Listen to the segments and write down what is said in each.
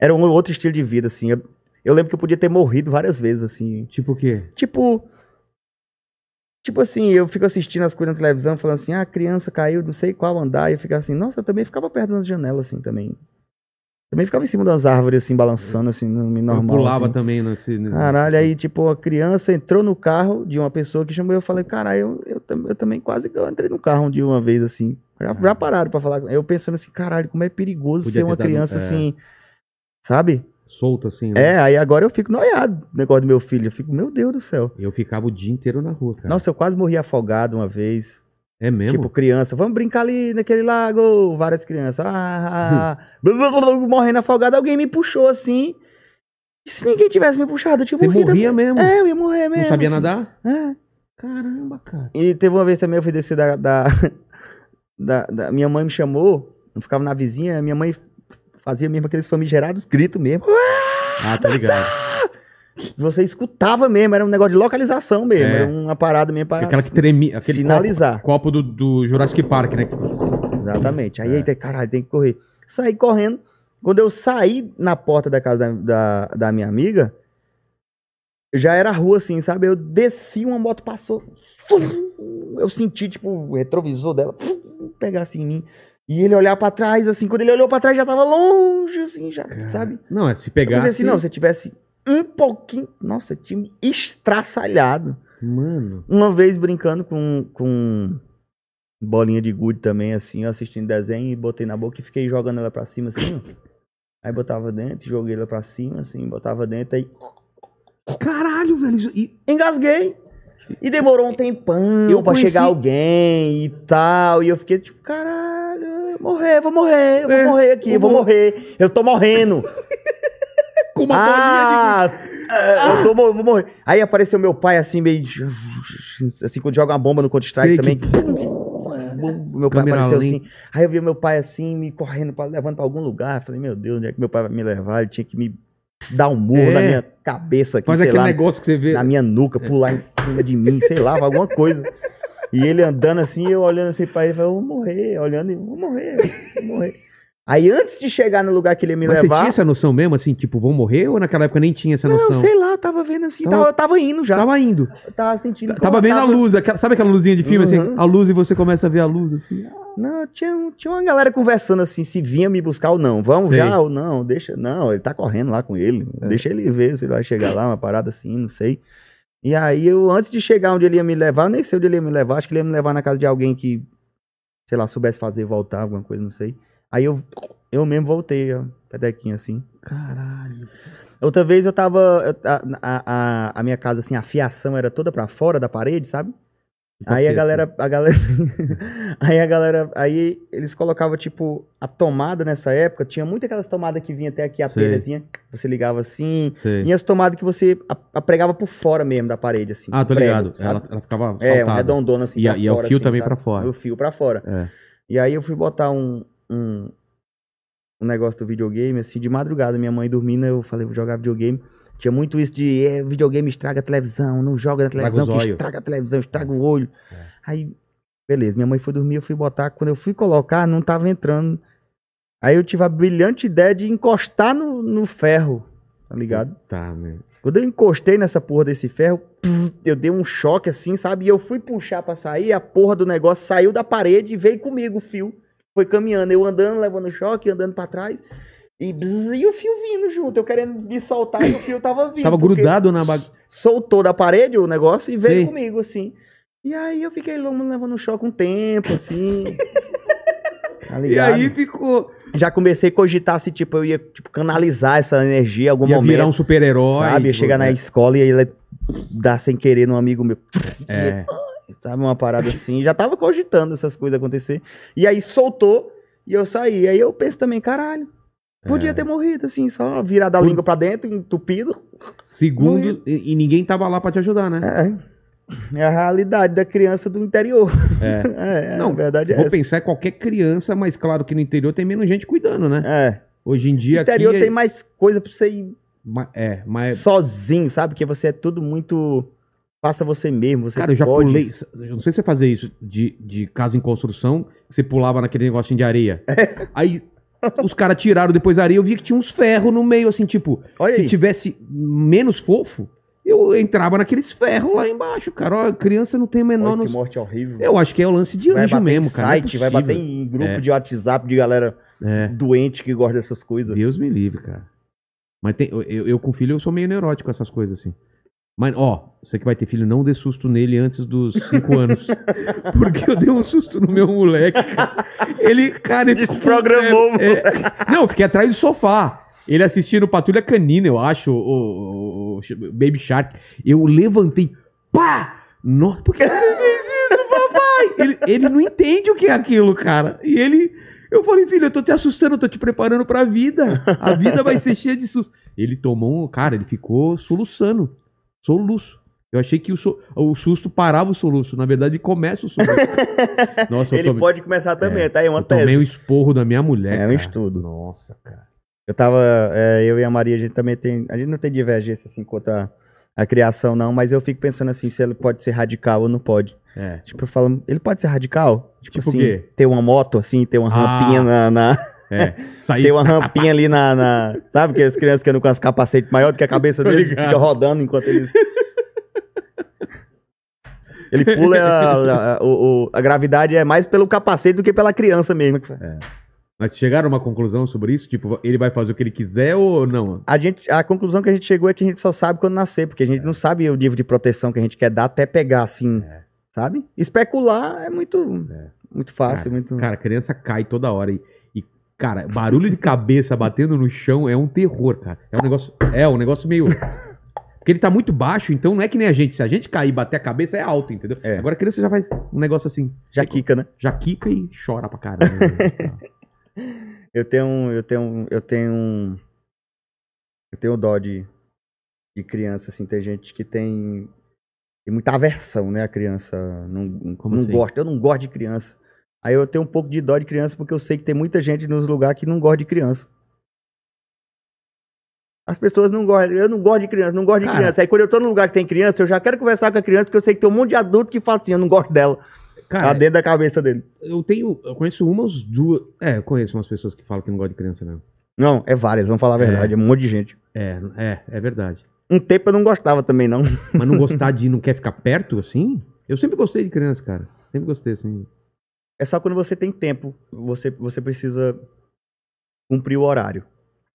Era um outro estilo de vida, assim. Eu, eu lembro que eu podia ter morrido várias vezes, assim. Tipo o quê? Tipo. Tipo assim, eu fico assistindo as coisas na televisão, falando assim, ah, a criança caiu, não sei qual andar, e eu ficava assim, nossa, eu também ficava perto de janelas, assim, também. Também ficava em cima das árvores, assim, balançando, assim, normal. Eu pulava assim. também nesse, nesse... Caralho, aí, tipo, a criança entrou no carro de uma pessoa que chamou eu falei, caralho, eu, eu, eu também quase eu entrei no carro um de uma vez, assim. Já, ah. já pararam pra falar. Eu pensando assim, caralho, como é perigoso Podia ser uma criança, dado, assim sabe? Solto assim. Né? É, aí agora eu fico noiado o negócio do meu filho. Eu fico, meu Deus do céu. Eu ficava o dia inteiro na rua, cara. Nossa, eu quase morri afogado uma vez. É mesmo? Tipo, criança, vamos brincar ali naquele lago. Várias crianças. Ah, ah, ah. Hum. morrendo afogado. Alguém me puxou assim. E se ninguém tivesse me puxado, eu tinha tipo, Você morrido. morria mesmo? É, eu ia morrer mesmo. Não sabia assim. nadar? É. Caramba, cara. E teve uma vez também eu fui descer da, da, da, da minha mãe me chamou. Eu ficava na vizinha. Minha mãe fazia mesmo aqueles famigerados gritos mesmo. Ah, tá ligado. Você escutava mesmo, era um negócio de localização mesmo, é. era uma parada mesmo pra Aquela que tremia, aquele sinalizar. Copo, copo do, do, Jurassic Park, né? Exatamente. Aí, é. aí, caralho, tem que correr. Saí correndo. Quando eu saí na porta da casa da, da, da minha amiga, já era rua assim, sabe? Eu desci, uma moto passou. Eu senti, tipo, o retrovisor dela pegar assim em mim. E ele olhar para trás, assim, quando ele olhou para trás já tava longe, assim, já, Cara, é. sabe? Não, é se pegar. Eu assim, não, se eu tivesse um pouquinho... Nossa, time estraçalhado. Mano... Uma vez brincando com, com bolinha de gude também, assim, eu assistindo desenho e botei na boca e fiquei jogando ela pra cima, assim, Aí botava dentro, joguei ela pra cima, assim, botava dentro, aí... Caralho, velho! E... Engasguei! E demorou um tempão eu pra conheci... chegar alguém e tal, e eu fiquei tipo, caralho caralho, morrer, vou morrer, eu vou é, morrer aqui, eu vou morrer, eu tô morrendo. Com uma ah, de... ah, eu tô, eu vou morrer. Aí apareceu meu pai assim, meio. Assim, quando joga uma bomba no Counter-Strike também. Que... Meu pai apareceu assim. Aí eu vi meu pai assim, me correndo, pra, levando pra algum lugar. falei, meu Deus, onde é que meu pai vai me levar? Ele tinha que me dar um murro é. na minha cabeça aqui, sei aquele negócio que você vê. Na minha nuca, pular é. em cima de mim, sei lá, alguma coisa. E ele andando assim, eu olhando assim pra ele, falei, vou morrer, olhando, vou morrer, vou morrer. Aí antes de chegar no lugar que ele ia me Mas levar. Você tinha essa noção mesmo, assim, tipo, vou morrer? Ou naquela época nem tinha essa noção? Não, sei lá, eu tava vendo assim, tava, tava, eu tava indo já. Tava indo. Eu tava sentindo. Tava vendo tava... a luz, aquela, sabe aquela luzinha de filme, assim, uhum. assim? A luz e você começa a ver a luz, assim. Não, tinha, tinha uma galera conversando assim, se vinha me buscar ou não. Vamos sei. já ou não, deixa. Não, ele tá correndo lá com ele. É. Deixa ele ver se ele vai chegar lá, uma parada assim, não sei. E aí, eu, antes de chegar onde ele ia me levar, nem sei onde ele ia me levar, acho que ele ia me levar na casa de alguém que, sei lá, soubesse fazer voltar, alguma coisa, não sei. Aí eu, eu mesmo voltei, ó, pedequinho assim. Caralho. Outra vez eu tava. Eu, a, a, a, minha casa, assim, a fiação era toda pra fora da parede, sabe? Aí a galera, assim? a galera, aí a galera, aí eles colocavam tipo a tomada nessa época, tinha muito aquelas tomadas que vinha até aqui a Sei. telhazinha, você ligava assim, Sei. e as tomadas que você apregava por fora mesmo da parede assim. Ah, tô prego, ligado. Ela, ela, ficava saltada. É, um redondona assim e, pra e é fora. o fio assim, também para fora. E é, o fio para fora. É. E aí eu fui botar um, um um negócio do videogame assim de madrugada, minha mãe dormindo, eu falei vou jogar videogame. Tinha muito isso de é, videogame estraga a televisão, não joga na televisão, que estraga a televisão, estraga o olho. É. Aí, beleza, minha mãe foi dormir, eu fui botar. Quando eu fui colocar, não tava entrando. Aí eu tive a brilhante ideia de encostar no, no ferro, tá ligado? Tá, meu. Quando eu encostei nessa porra desse ferro, eu dei um choque assim, sabe? E eu fui puxar pra sair, a porra do negócio saiu da parede e veio comigo o fio. Foi caminhando, eu andando, levando choque, andando para trás. E, bzz, e o fio vindo junto, eu querendo me soltar e o fio tava vindo. tava grudado na bag... Soltou da parede o negócio e veio comigo, assim. E aí eu fiquei levando um choque um tempo, assim. tá e aí ficou. Já comecei a cogitar se, tipo, eu ia tipo, canalizar essa energia em algum ia momento. virar um super-herói. Sabe? Ia tipo, chegar né? na escola e ele dar sem querer num amigo meu. É. E, sabe, uma parada assim. Já tava cogitando essas coisas acontecer. E aí soltou e eu saí. Aí eu penso também, caralho Podia é. ter morrido, assim, só virar da Por... língua pra dentro, entupido. Segundo, e, e, ninguém tava lá pra te ajudar, né? É. É, é a realidade da criança do interior. É. é, é Não, a verdade é vou essa. pensar, é qualquer criança, mas claro que no interior tem menos gente cuidando, né? É. Hoje em dia. No interior tem é... mais coisa pra você ir. Ma é, mas. Sozinho, sabe? Porque você é tudo muito. Faça você mesmo. Você Cara, eu já pode... pulei. Eu não sei se você fazia isso de, de casa em construção, você pulava naquele negocinho de areia. É. Aí os caras tiraram depois a areia, eu vi que tinha uns ferros no meio, assim, tipo, Olha se aí. tivesse menos fofo, eu entrava naqueles ferros lá embaixo, cara. criança não tem menor. Olha, nos... que morte horrível. Eu acho que é o lance de anjo mesmo, cara. Site, é vai bater em grupo é. de WhatsApp de galera é. doente que gosta dessas coisas. Deus me livre, cara. Mas tem, eu, eu, eu com filho eu sou meio neurótico com essas coisas, assim. Mas, ó, você que vai ter filho, não dê susto nele antes dos 5 anos. Porque eu dei um susto no meu moleque, cara. Ele, cara, ele. Desprogramou, é, é, Não, fiquei atrás do sofá. Ele assistindo Patrulha Canina, eu acho, o, o, o Baby Shark. Eu levantei, pá! No... Por que você fez isso, papai? Ele, ele não entende o que é aquilo, cara. E ele. Eu falei, filho, eu tô te assustando, eu tô te preparando pra vida. A vida vai ser cheia de susto. Ele tomou um. Cara, ele ficou soluçando. Soluço. Eu achei que o, so, o susto parava o soluço. Na verdade, começa o soluço. Nossa, Ele pode começar também, é, tá aí uma eu tese. Tomei o um esporro da minha mulher. É cara. um estudo. Nossa, cara. Eu tava. É, eu e a Maria, a gente também tem. A gente não tem divergência assim quanto a, a criação, não, mas eu fico pensando assim, se ele pode ser radical ou não pode. É. Tipo, eu falo, ele pode ser radical? Tipo, tipo assim, ter uma moto, assim, ter uma ah. rampinha na... na... É, Tem uma rampinha ali na, na, Sabe que as crianças que andam com as capacetes maior do que a cabeça deles fica rodando enquanto eles. Ele pula. A, a, a, gravidade é mais pelo capacete do que pela criança mesmo. É. Mas chegaram a uma conclusão sobre isso? Tipo, ele vai fazer o que ele quiser ou não? A, gente, a conclusão que a gente chegou é que a gente só sabe quando nascer, porque a gente é. não sabe o nível de proteção que a gente quer dar até pegar, assim. É. Sabe? Especular é muito. É. Muito fácil, cara, muito. Cara, criança cai toda hora. E, Cara, barulho de cabeça batendo no chão é um terror, cara. É um negócio. É um negócio meio. Porque ele tá muito baixo, então não é que nem a gente. Se a gente cair e bater a cabeça, é alto, entendeu? É. Agora a criança já faz um negócio assim. Já tipo, quica, né? Já quica e chora pra caramba. Né? eu tenho um. Eu tenho um. Eu tenho um. Eu tenho dó de, de criança, assim. Tem gente que tem. Tem muita aversão, né? A criança não, não, não assim? gosta. Eu não gosto de criança. Aí eu tenho um pouco de dó de criança porque eu sei que tem muita gente nos lugares que não gosta de criança. As pessoas não gostam. Eu não gosto de criança, não gosto de Cara. criança. Aí quando eu tô num lugar que tem criança, eu já quero conversar com a criança porque eu sei que tem um monte de adulto que fala assim, eu não gosto dela. Cara, tá dentro da cabeça dele. Eu tenho. Eu conheço umas duas. É, eu conheço umas pessoas que falam que não gostam de criança mesmo. Não, é várias, vamos falar a é. verdade. É, é um monte de gente. É, é, é verdade. Um tempo eu não gostava também, não. Mas não gostar de não quer ficar perto, assim? Eu sempre gostei de criança, cara. Sempre gostei, assim. É só quando você tem tempo, você, você precisa cumprir o horário.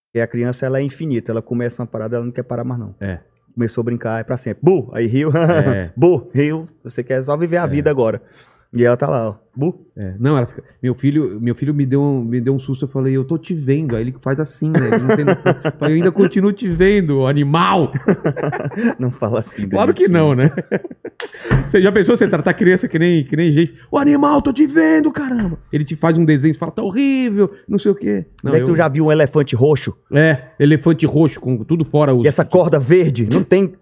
Porque a criança, ela é infinita, ela começa uma parada, ela não quer parar mais não. É. Começou a brincar, é pra sempre. Bu! Aí riu. É. Bu! Riu. Você quer só viver a é. vida agora. E ela tá lá, ó. Bu. É, não, ela fica. Meu filho, meu filho me, deu um, me deu um susto. Eu falei, eu tô te vendo. Aí ele faz assim, né? Ele não tem noção. eu eu ainda continuo te vendo, animal! Não fala assim. Claro que não, né? Você já pensou você tratar criança que nem, que nem gente? O animal, tô te vendo, caramba! Ele te faz um desenho e fala, tá horrível, não sei o quê. Não, eu... tu já viu um elefante roxo? É, elefante roxo, com tudo fora. Os... E essa corda verde, não tem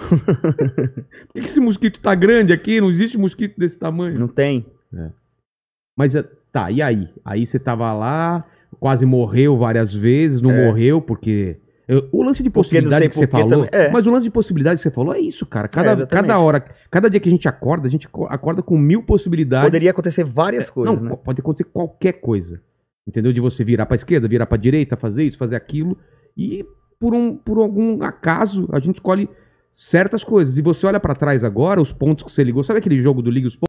Por que esse mosquito tá grande aqui? Não existe mosquito desse tamanho. Não tem. É. Mas é, tá, e aí? Aí você tava lá, quase morreu várias vezes, não é. morreu porque. O lance de possibilidade que você falou. Também, é. Mas o lance de possibilidade que você falou é isso, cara. Cada, é, cada hora, cada dia que a gente acorda, a gente acorda com mil possibilidades. Poderia acontecer várias é, coisas. Não, né? pode acontecer qualquer coisa. Entendeu? De você virar pra esquerda, virar pra direita, fazer isso, fazer aquilo. E por, um, por algum acaso, a gente escolhe certas coisas. E você olha para trás agora, os pontos que você ligou. Sabe aquele jogo do Liga os Pontos?